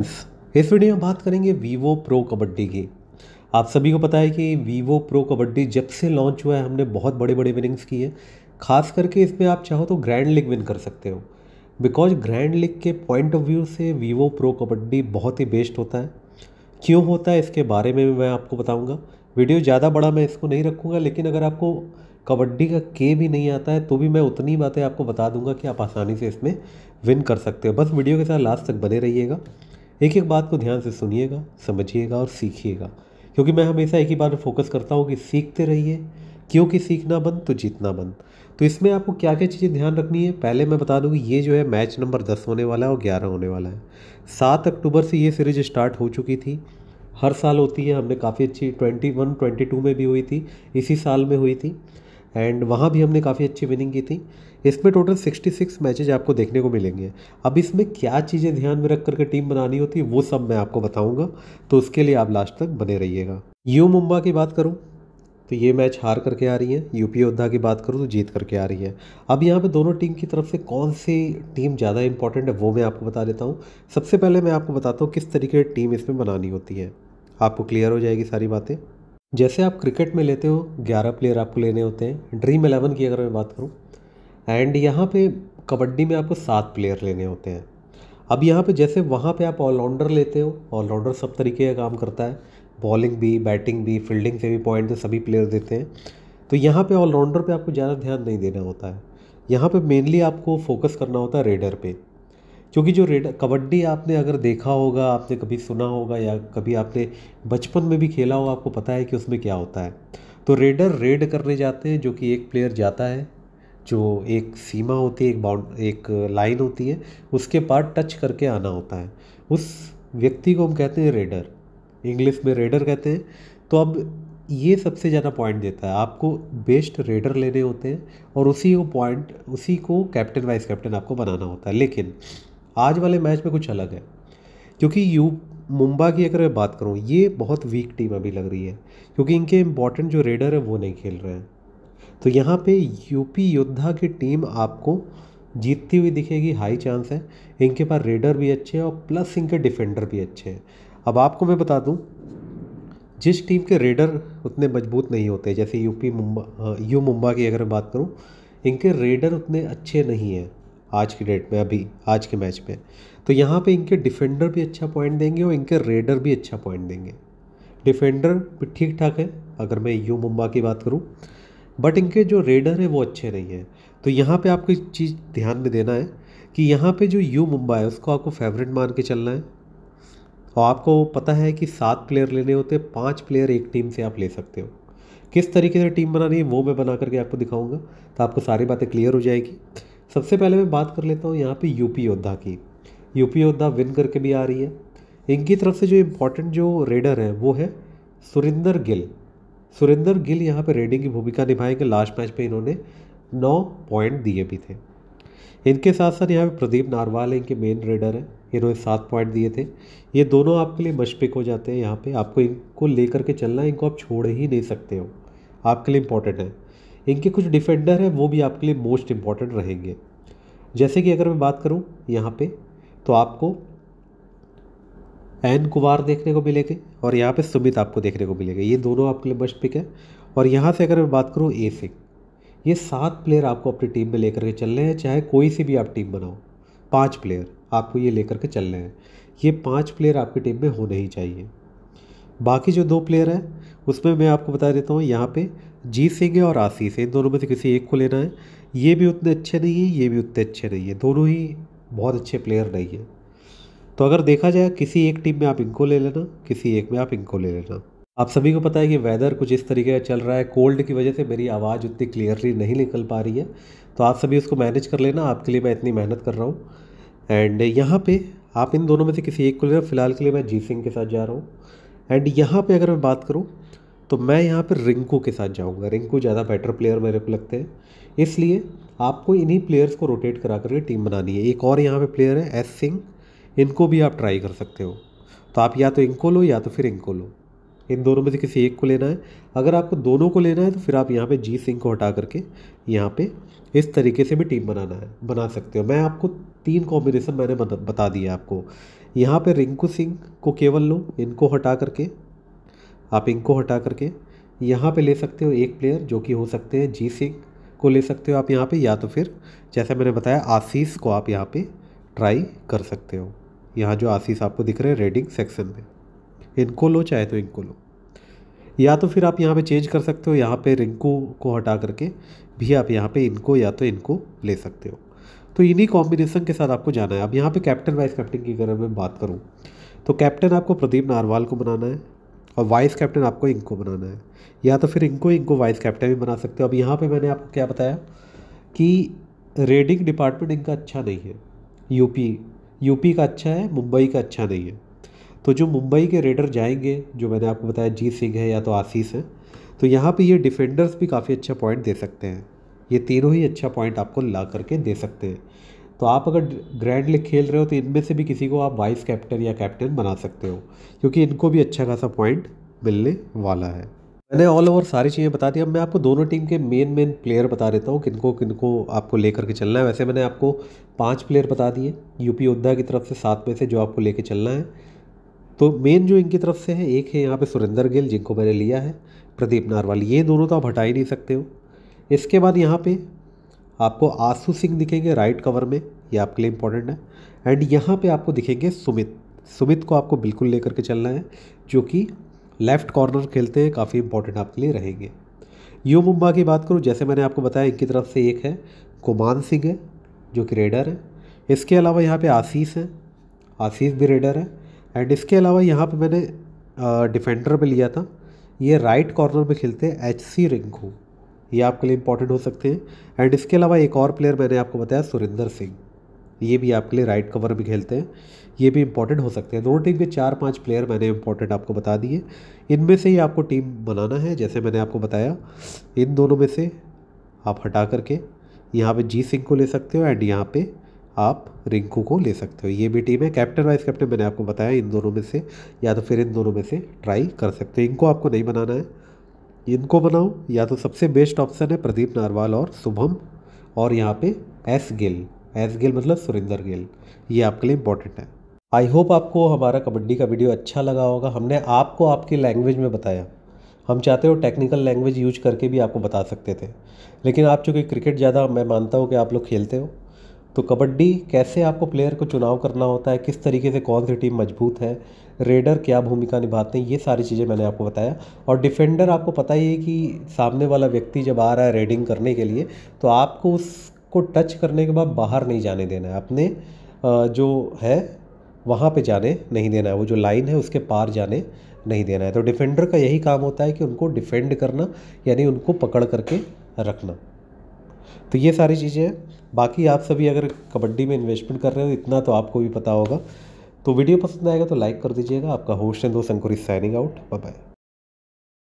इस वीडियो में बात करेंगे वीवो प्रो कबड्डी की आप सभी को पता है कि वीवो प्रो कबड्डी जब से लॉन्च हुआ है हमने बहुत बड़े बड़े विनिंग्स की है खास करके इसमें आप चाहो तो ग्रैंड लीग विन कर सकते हो बिकॉज ग्रैंड लीग के पॉइंट ऑफ व्यू से वीवो प्रो कबड्डी बहुत ही बेस्ट होता है क्यों होता है इसके बारे में भी मैं आपको बताऊँगा वीडियो ज़्यादा बड़ा मैं इसको नहीं रखूँगा लेकिन अगर आपको कबड्डी का के भी नहीं आता है तो भी मैं उतनी बातें आपको बता दूंगा कि आप आसानी से इसमें विन कर सकते हो बस वीडियो के साथ लास्ट तक बने रहिएगा एक एक बात को ध्यान से सुनिएगा समझिएगा और सीखिएगा क्योंकि मैं हमेशा एक ही बात फोकस करता हूँ कि सीखते रहिए क्योंकि सीखना बंद तो जीतना बंद तो इसमें आपको क्या क्या चीज़ें ध्यान रखनी है पहले मैं बता दूँगी ये जो है मैच नंबर दस होने वाला है और ग्यारह होने वाला है सात अक्टूबर से ये सीरीज स्टार्ट हो चुकी थी हर साल होती है हमने काफ़ी अच्छी ट्वेंटी वन ट्वेंटी टू में भी हुई थी इसी साल में हुई थी एंड वहाँ भी हमने काफ़ी अच्छी विनिंग की थी इसमें टोटल 66 मैचेज आपको देखने को मिलेंगे अब इसमें क्या चीज़ें ध्यान में रख करके टीम बनानी होती है वो सब मैं आपको बताऊँगा तो उसके लिए आप लास्ट तक बने रहिएगा यू मुंबा की बात करूँ तो ये मैच हार करके आ रही है यूपी योद्धा की बात करूँ तो जीत करके आ रही है अब यहाँ पे दोनों टीम की तरफ से कौन सी टीम ज़्यादा इंपॉर्टेंट है वो मैं आपको बता देता हूँ सबसे पहले मैं आपको बताता हूँ किस तरीके की टीम इसमें बनानी होती है आपको क्लियर हो जाएगी सारी बातें जैसे आप क्रिकेट में लेते हो ग्यारह प्लेयर आपको लेने होते हैं ड्रीम एलेवन की अगर मैं बात करूँ एंड यहाँ पे कबड्डी में आपको सात प्लेयर लेने होते हैं अब यहाँ पे जैसे वहाँ पे आप ऑलराउंडर लेते हो ऑलराउंडर सब तरीके का काम करता है बॉलिंग भी बैटिंग भी फील्डिंग से भी पॉइंट से सभी प्लेयर देते हैं तो यहाँ पे ऑलराउंडर पे आपको ज़्यादा ध्यान नहीं देना होता है यहाँ पे मेनली आपको फोकस करना होता है रेडर पे क्योंकि जो रेडर कबड्डी आपने अगर देखा होगा आपने कभी सुना होगा या कभी आपने बचपन में भी खेला होगा आपको पता है कि उसमें क्या होता है तो रेडर रेड करने जाते हैं जो कि एक प्लेयर जाता है जो एक सीमा होती है एक बाउंड एक लाइन होती है उसके पार टच करके आना होता है उस व्यक्ति को हम कहते हैं रेडर इंग्लिश में रेडर कहते हैं तो अब ये सबसे ज़्यादा पॉइंट देता है आपको बेस्ट रेडर लेने होते हैं और उसी को पॉइंट उसी को कैप्टन वाइस कैप्टन आपको बनाना होता है लेकिन आज वाले मैच में कुछ अलग है क्योंकि यू मुंबा की अगर मैं बात करूँ ये बहुत वीक टीम अभी लग रही है क्योंकि इनके इम्पॉर्टेंट जो रेडर है वो नहीं खेल रहे हैं तो यहाँ पे यूपी योद्धा की टीम आपको जीतती हुई दिखेगी हाई चांस है इनके पास रेडर भी अच्छे हैं और प्लस इनके डिफेंडर भी अच्छे हैं अब आपको मैं बता दूँ जिस टीम के रेडर उतने मजबूत नहीं होते जैसे यूपी मुंबा यू मुंबा की अगर मैं बात करूँ इनके रेडर उतने अच्छे नहीं हैं आज की डेट में अभी आज के मैच में तो यहाँ पे इनके डिफेंडर भी अच्छा पॉइंट देंगे और इनके रेडर भी अच्छा पॉइंट देंगे डिफेंडर भी ठीक ठाक है अगर मैं यू मुंबा की बात करूँ बट इनके जो रेडर है वो अच्छे नहीं हैं तो यहाँ पे आपको एक चीज़ ध्यान में देना है कि यहाँ पे जो यू मुंबई है उसको आपको फेवरेट मान के चलना है और आपको पता है कि सात प्लेयर लेने होते हैं पाँच प्लेयर एक टीम से आप ले सकते हो किस तरीके से टीम बनानी है वो मैं बना करके आपको दिखाऊंगा तो आपको सारी बातें क्लियर हो जाएगी सबसे पहले मैं बात कर लेता हूँ यहाँ पे यूपी योद्धा की यूपी योद्धा विन करके भी आ रही है इनकी तरफ से जो इम्पोर्टेंट जो रेडर है वो है सुरिंदर गिल सुरेंद्र गिल यहाँ पर रेडिंग की भूमिका निभाएंगे लास्ट मैच में इन्होंने नौ पॉइंट दिए भी थे इनके साथ साथ यहाँ पे प्रदीप नारवाल इनके मेन रेडर हैं इन्होंने सात पॉइंट दिए थे ये दोनों आपके लिए मशपिक हो जाते हैं यहाँ पे आपको इनको लेकर के चलना है इनको आप छोड़ ही नहीं सकते हो आपके लिए इम्पॉर्टेंट है इनके कुछ डिफेंडर हैं वो भी आपके लिए मोस्ट इम्पॉर्टेंट रहेंगे जैसे कि अगर मैं बात करूँ यहाँ पे तो आपको एन कुमार देखने को मिलेंगे और यहाँ पे सुमित आपको देखने को मिलेगा ये दोनों आपके लिए बेस्ट पिक है और यहाँ से अगर मैं बात करूँ ए सिंह ये सात प्लेयर आपको अपनी टीम में लेकर के चलने हैं चाहे कोई सी भी आप टीम बनाओ पाँच प्लेयर आपको ये लेकर के चलने हैं ये पाँच प्लेयर आपकी टीम में होने ही चाहिए बाकी जो दो प्लेयर हैं उसमें मैं आपको बता देता हूँ यहाँ पर जीत सिंह है और आशीष है इन दोनों में से किसी एक को लेना है ये भी उतने अच्छे नहीं है ये भी उतने अच्छे नहीं है दोनों ही बहुत अच्छे प्लेयर नहीं है तो अगर देखा जाए किसी एक टीम में आप इनको ले लेना किसी एक में आप इनको ले लेना आप सभी को पता है कि वेदर कुछ इस तरीके का चल रहा है कोल्ड की वजह से मेरी आवाज़ उतनी क्लियरली नहीं निकल पा रही है तो आप सभी उसको मैनेज कर लेना आपके लिए मैं इतनी मेहनत कर रहा हूँ एंड यहाँ पे आप इन दोनों में से किसी एक को लेना फ़िलहाल के लिए मैं जी सिंह के साथ जा रहा हूँ एंड यहाँ पर अगर मैं बात करूँ तो मैं यहाँ पर रिंकू के साथ जाऊँगा रिंकू ज़्यादा बेटर प्लेयर मेरे को लगते हैं इसलिए आपको इन्हीं प्लेयर्स को रोटेट करा करके टीम बनानी है एक और यहाँ पर प्लेयर है एस सिंह इनको भी आप ट्राई कर सकते हो तो आप या तो इनको लो या तो फिर इनको लो इन दोनों में से किसी एक को लेना है अगर आपको दोनों को लेना है तो फिर आप यहाँ पे जी सिंह को हटा करके यहाँ पे इस तरीके से भी टीम बनाना है बना सकते हो मैं आपको तीन कॉम्बिनेशन मैंने बता दिया आपको यहाँ पे रिंकू सिंह को केवल लो इनको हटा करके आप इनको हटा करके यहाँ पे ले सकते हो एक प्लेयर जो कि हो सकते हैं जी सिंह को ले सकते हो आप यहाँ पे या तो फिर जैसे मैंने बताया आशीष को आप यहाँ पे ट्राई कर सकते हो यहाँ जो आशीष आपको दिख रहे हैं रेडिंग सेक्शन में इनको लो चाहे तो इनको लो या तो फिर आप यहाँ पे चेंज कर सकते हो यहाँ पे रिंकू को हटा करके भी आप यहाँ पे इनको या तो इनको ले सकते हो तो इन्हीं कॉम्बिनेशन के साथ आपको जाना है अब यहाँ पे कैप्टन वाइस कैप्टन की अगर मैं बात करूँ तो कैप्टन आपको प्रदीप नारवाल को बनाना है और वाइस कैप्टन आपको इनको बनाना है या तो फिर इनको इनको वाइस कैप्टन भी बना सकते हो अब यहाँ पर मैंने आपको क्या बताया कि रेडिंग डिपार्टमेंट इनका अच्छा नहीं है यूपी यूपी का अच्छा है मुंबई का अच्छा नहीं है तो जो मुंबई के रेडर जाएंगे जो मैंने आपको बताया जीत सिंह है या तो आशीष है तो यहाँ पे ये डिफेंडर्स भी काफ़ी अच्छा पॉइंट दे सकते हैं ये तीनों ही अच्छा पॉइंट आपको ला करके दे सकते हैं तो आप अगर ग्रैंड लीग खेल रहे हो तो इनमें से भी किसी को आप वाइस कैप्टन या कैप्टन बना सकते हो क्योंकि इनको भी अच्छा खासा पॉइंट मिलने वाला है मैंने ऑल ओवर सारी चीज़ें बता दी अब मैं आपको दोनों टीम के मेन मेन प्लेयर बता देता हूँ किनको किनको आपको लेकर के चलना है वैसे मैंने आपको पांच प्लेयर बता दिए यूपी योद्धा की तरफ से सात में से जो आपको लेके चलना है तो मेन जो इनकी तरफ से है एक है यहाँ पे सुरेंद्र गिल जिनको मैंने लिया है प्रदीप नारवाल ये दोनों तो आप हटा ही नहीं सकते हो इसके बाद यहाँ पर आपको आसू सिंह दिखेंगे राइट कवर में ये आपके लिए इंपॉर्टेंट है एंड यहाँ पर आपको दिखेंगे सुमित सुमित को आपको बिल्कुल लेकर के चलना है जो कि लेफ्ट कॉर्नर खेलते हैं काफ़ी इंपॉर्टेंट आपके लिए रहेंगे यू मुम्बा की बात करूँ जैसे मैंने आपको बताया इनकी तरफ से एक है कुमान सिंह है जो कि रेडर है इसके अलावा यहाँ पे आशीष है आशीष भी रेडर है एंड इसके अलावा यहाँ पे मैंने डिफेंडर पर लिया था ये राइट कॉर्नर में खेलते हैं एच सी रिंकू ये आपके लिए इंपॉर्टेंट हो सकते हैं एंड इसके अलावा एक और प्लेयर मैंने आपको बताया सुरेंदर सिंह ये भी आपके लिए राइट कवर भी खेलते हैं ये भी इंपॉर्टेंट हो सकते हैं दोनों टीम के चार पांच प्लेयर मैंने इंपॉर्टेंट आपको बता दिए इनमें से ही आपको टीम बनाना है जैसे मैंने आपको बताया इन दोनों में से आप हटा करके यहाँ पे जी सिंह को ले सकते हो एंड यहाँ पे आप रिंकू को ले सकते हो ये भी टीम है कैप्टन वाइस कैप्टन मैंने आपको बताया इन दोनों में से या तो फिर इन दोनों में से ट्राई कर सकते हो इनको आपको नहीं बनाना है इनको बनाओ या तो सबसे बेस्ट ऑप्शन है प्रदीप नारवाल और शुभम और यहाँ पर एस गिल एस गिल मतलब सुरेंदर गिल ये आपके लिए इंपॉर्टेंट है आई होप आपको हमारा कबड्डी का वीडियो अच्छा लगा होगा हमने आपको आपकी लैंग्वेज में बताया हम चाहते हो टेक्निकल लैंग्वेज यूज करके भी आपको बता सकते थे लेकिन आप चूँकि क्रिकेट ज़्यादा मैं मानता हूँ कि आप लोग खेलते हो तो कबड्डी कैसे आपको प्लेयर को चुनाव करना होता है किस तरीके से कौन सी टीम मजबूत है रेडर क्या भूमिका निभाते हैं ये सारी चीज़ें मैंने आपको बताया और डिफेंडर आपको पता ही है कि सामने वाला व्यक्ति जब आ रहा है रेडिंग करने के लिए तो आपको उस को टच करने के बाद बाहर नहीं जाने देना है अपने जो है वहाँ पे जाने नहीं देना है वो जो लाइन है उसके पार जाने नहीं देना है तो डिफेंडर का यही काम होता है कि उनको डिफेंड करना यानी उनको पकड़ करके रखना तो ये सारी चीज़ें हैं बाकी आप सभी अगर कबड्डी में इन्वेस्टमेंट कर रहे हो इतना तो आपको भी पता होगा तो वीडियो पसंद आएगा तो लाइक कर दीजिएगा आपका होस्ट एंड दोस्त अंकुरी साइनिंग आउट बाय